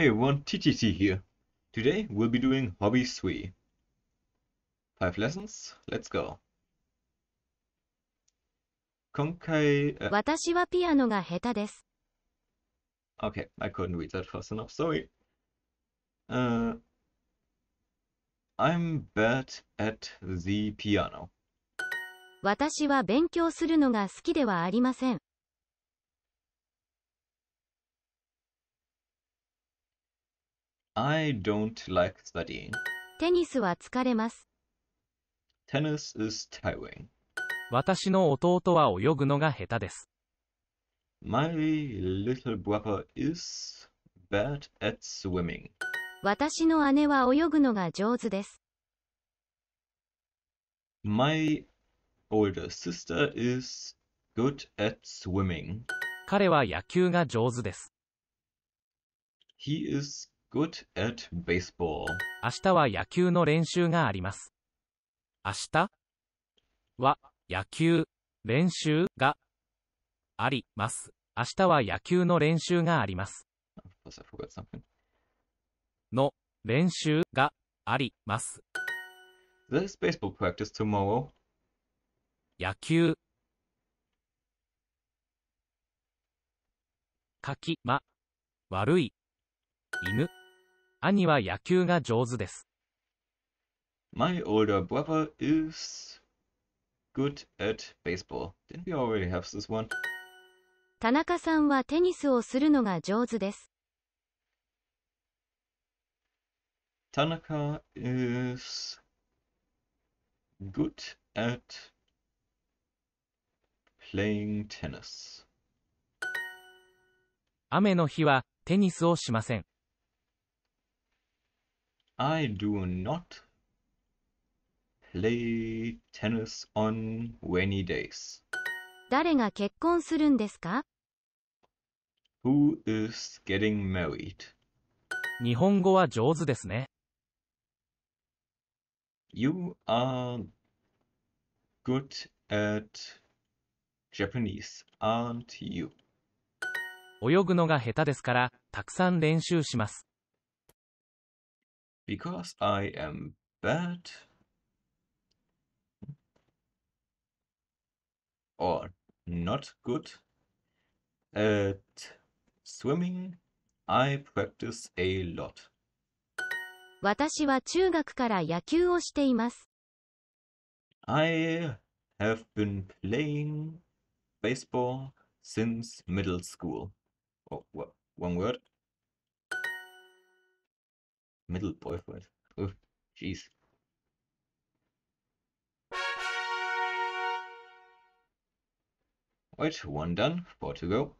Hey everyone, TTC here. Today we'll be doing Hobby 3. 5 lessons, let's go. 今回、uh, 私はピアノが下手です。Okay, I couldn't read that fast enough, sorry. Uh, I'm bad at the piano. 私は勉強するのが好きではありません。I don't like studying. テニスは疲れます。Tennis is tiring. 私の弟は泳ぐのが下手です。My little brother is bad at swimming. 私の姉は泳ぐのが上手です。My older sister is good at swimming. 彼は野球が上手です。He is good at baseball. 明日は野球の練習があります。明日は野球練習があります。明日は野球の練習があります。の練習があります。There's baseball practice tomorrow. 野球かきま悪い犬兄は野球が上手です。My older brother is good at baseball. Didn't we already have this one? 田中さんはテニスをするのが上手です。Tanaka is good at playing tennis. 雨の日はテニスをしません。I do not play tennis on rainy days. 誰が結婚するんですか Who is getting married? 日本語は上手ですね。You are good at Japanese, aren't you? 泳ぐのが下手ですから、たくさん練習します。because I am bad or not good at swimming, I practice a lot. 私は中学から野球をしています。I have been playing baseball since middle school. Oh, one word middle boyfriend. Oh, jeez. Right, one done, four to go.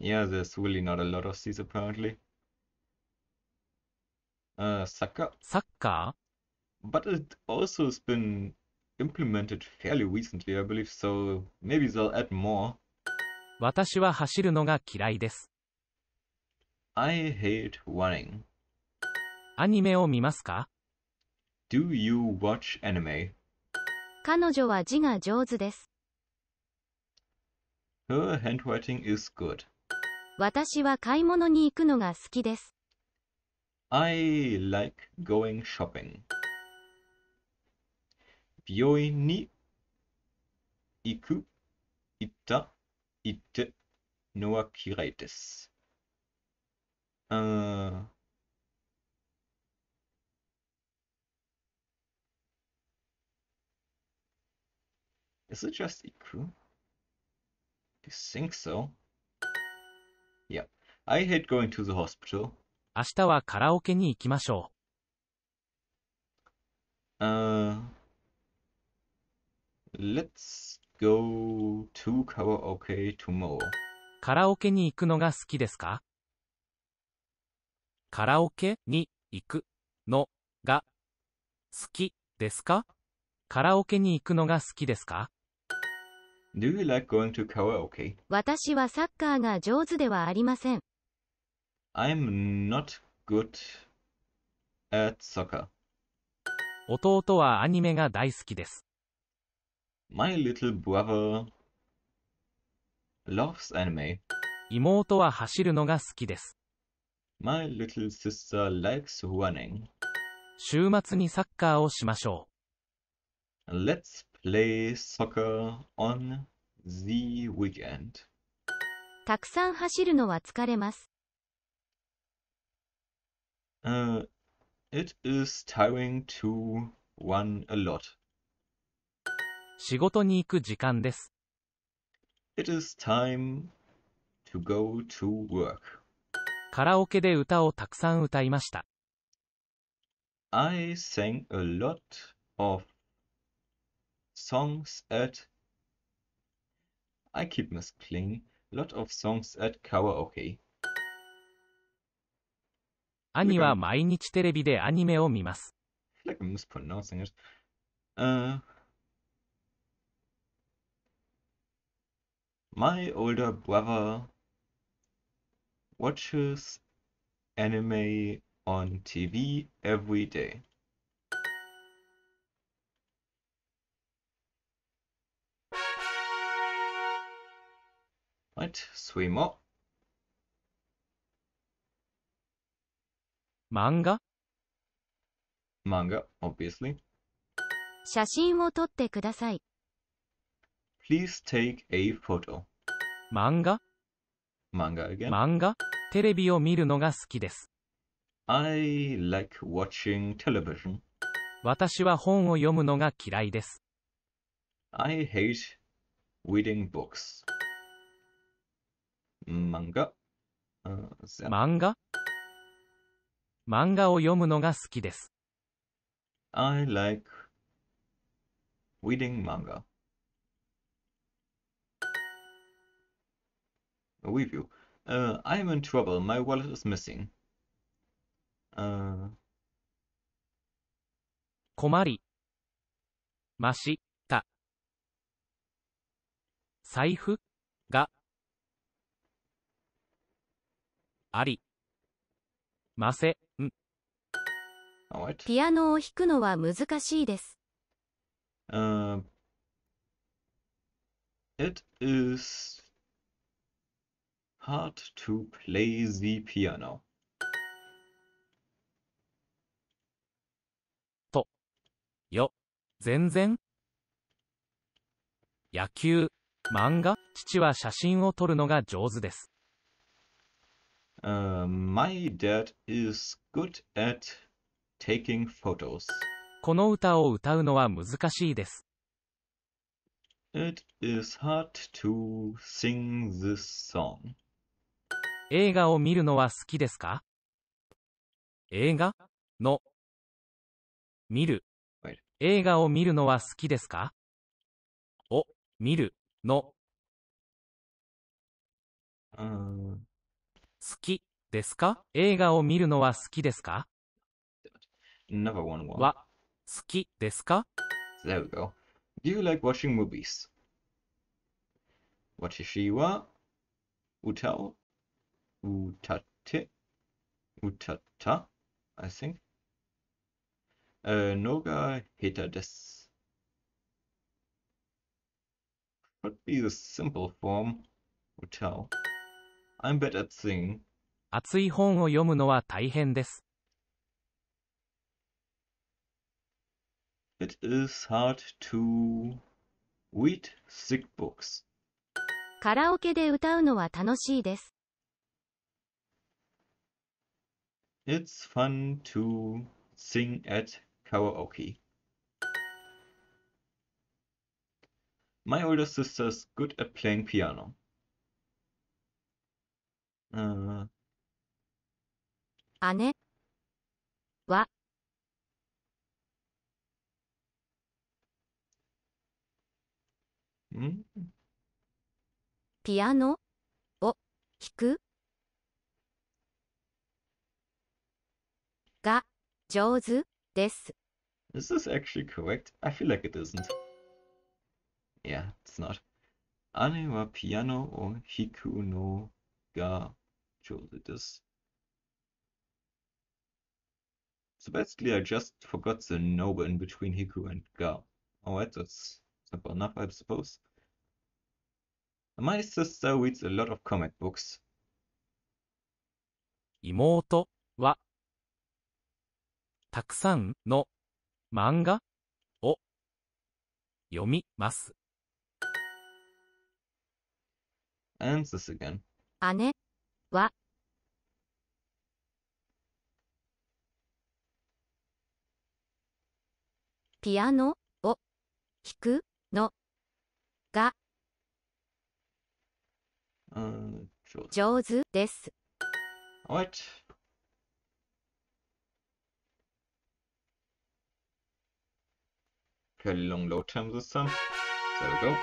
Yeah, there's really not a lot of these apparently. Uh, soccer. Soccer. But it also has been implemented fairly recently, I believe, so maybe they'll add more. 私は走るのが嫌いです。I hate running. アニメを見ますか Do you watch anime? 彼女は字が上手です。Her handwriting is good. 私は買い物に行くのが好きです。I like going shopping. 病院に行く、行った、行ってのは嫌いです。うん。Is it just Iku? Do you think so? Yeah. I hate going to the hospital. 明日はカラオケに行きましょう。Uh, let's go to karaoke tomorrow. カラオケに行くのが好きですかカラオケに行くのが好きですかカラオケに行くのが好きですか Do you like going to karaoke? 私はサッカーが上手ではありません。I'm not good at soccer. 弟はアニメが大好きです。My little brother loves anime. 妹は走るのが好きです。My little sister likes running. 週末にサッカーをしましょう。Let's play soccer on the weekend. たくさん走るのは疲れます。Uh, it is tiring to run a lot. 仕事に行く時間です。It is time to go to work. カラオケで歌をたくさん歌いました。I sang a lot of songs at I keep m i s l Kling lot of songs at karaoke. 兄は毎日テレビでアニメを見ます。Like I'm mispronouncing it.、Uh, my older brother watches anime on TV every day. Right, three more. Manga? Manga, obviously. 写真を撮ってください。Please take a photo. Manga? Manga again. 漫画テレビを見るのが好きです。I like watching television. 私は本を読むのが嫌いです。I hate reading books. Manga. Uh, then 漫画漫画を読むのが好きです。I like reading manga. review. Uh, I'm in trouble. My wallet is missing. Uh, 困りました財布がありません Alright. ピアノを弾くのは難しいです。Uh, it is Hard to play the piano. と、よ、全然野球、漫画、父は写真を撮るのが上手です。Uh, my dad is good at taking photos. この歌を歌うのは難しいです。It is hard to sing this song. 映画を見るのは好きですか映画の見る映画を見るのは好きですかを見るの好きですか映画を見るのは好きですかは好きですか There we go. Do you like watching movies? 私は歌を Utate, Utata, I think. Uh, Noga Hetades. Could be the simple form, Utal. I'm bad at singing. 熱い本を読むのは大変です。It is hard to read sick books. カラオケで歌うのは楽しいです。It's fun to sing at karaoke. My older sister's good at playing piano. Uh, 姉は hmm? ピアノを弾くが上手です。Is this actually correct? I feel like it isn't. Yeah, it's not. Ane wa piano o hiku no ga chose desu. So basically I just forgot the no in between hiku and ga. Alright, that's simple enough I suppose. My sister reads a lot of comic books. 妹はたくさんの漫画を読みます。this again. 姉はピアノを弾くのが上手です。h fairly long load times this time. There we go.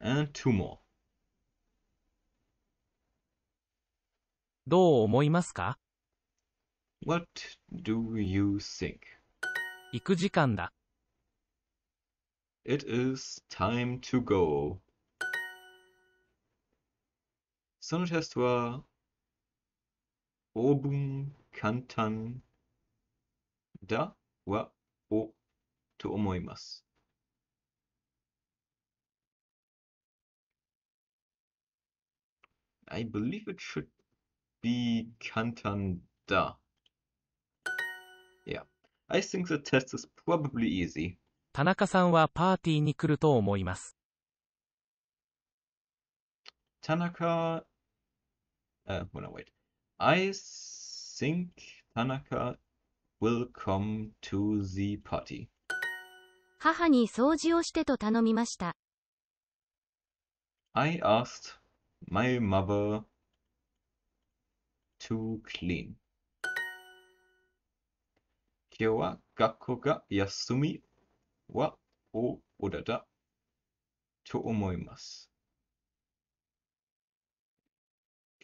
And two more. どう思いますか What do you think? 行く時間だ。It is time to go. そのテストは、オーブン簡単だわおと思います。I believe it should be Kantan da. Yeah. I think the test is probably easy. 田中さんはパーティーに来ると思います。田中、uh, well, no, wait. I think Tanaka will come to the party. 母に掃除をしてと頼みました。I asked my mother to clean. 今日は学校が休みはおおだだと思います。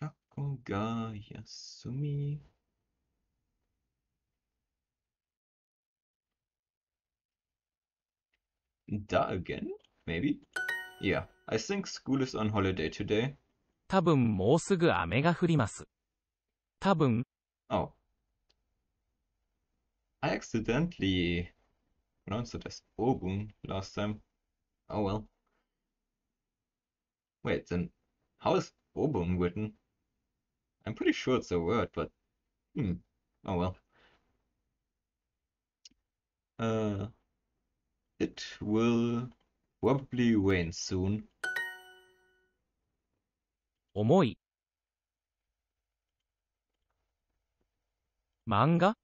学校が休み。Da again? Maybe? Yeah, I think school is on holiday today. Oh. I accidentally pronounced it as obun last time. Oh well. Wait, then how is Obun written? I'm pretty sure it's a word, but hmm. Oh well. Uh, It will probably rain soon. 重い漫画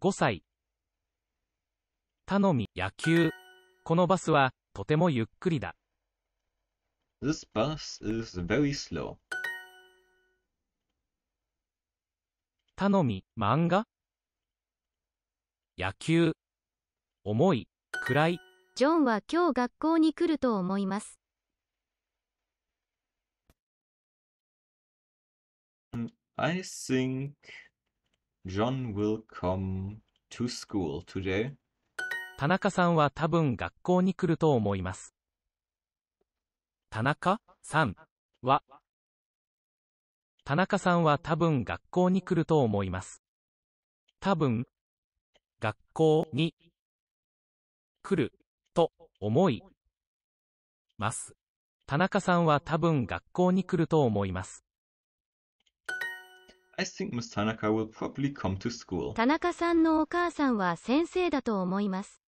5歳頼み野球このバスはとてもゆっくりだ This bus is very slow. 頼み漫画野球重い暗いジョンは今日学校に来ると思いますん I think John will come to school today 田中さんは多分学校に来ると思います田中さんは田中さんは多分学校に来ると思います多分学校に来る、と思います。田中さんは多分学校に来ると思います。I think Miss Tanaka will probably come to school. 田中さんのお母さんは先生だと思います。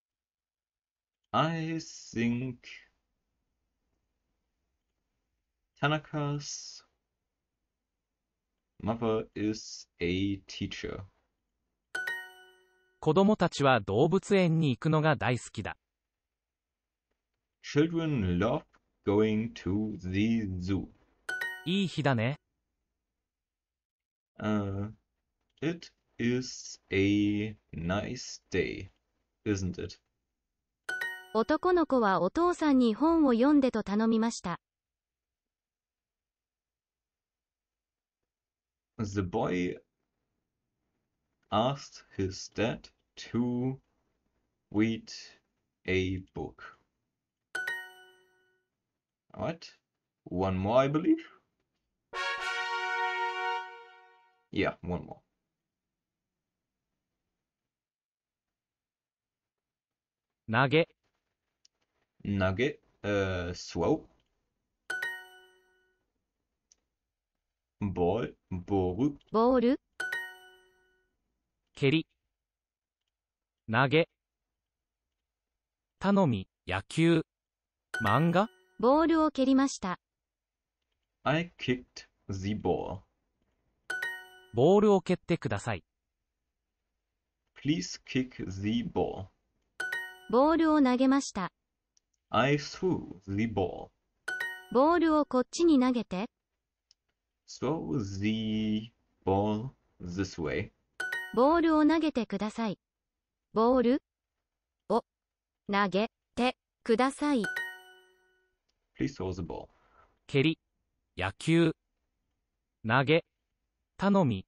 I think Tanaka's mother is a teacher. 子供たちは動物園に行くのが大好きだ。Children love going to the zoo. いい日だね。Uh, it is a nice day, isn't it? 男の子はお父さんに本を読んでと頼みました。The boy asked his dad to read a book. All right, one more, I believe. Yeah, one more. Nugget. Nugget. Uh, throw. Ball. Ball. Ball. 投げ。頼み、野球。漫画ボールを蹴りました。I kicked the ball. ボールを蹴ってください。Please kick the ball. ボールを投げました。I threw the ball. ボールをこっちに投げて。Throw the ball this way. ボールを投げてください。ボールを投げてください。Please h r o w the ball. 蹴り、野球、投げ、頼み。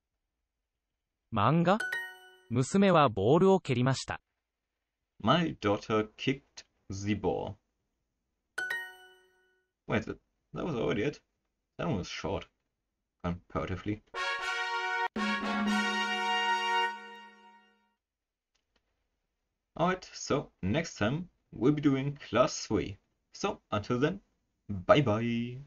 漫画娘はボールを蹴りました。My daughter kicked the ball. Wait, that was already it? That one was short, comparatively. Alright, so next time we'll be doing class 3. So until then, bye bye.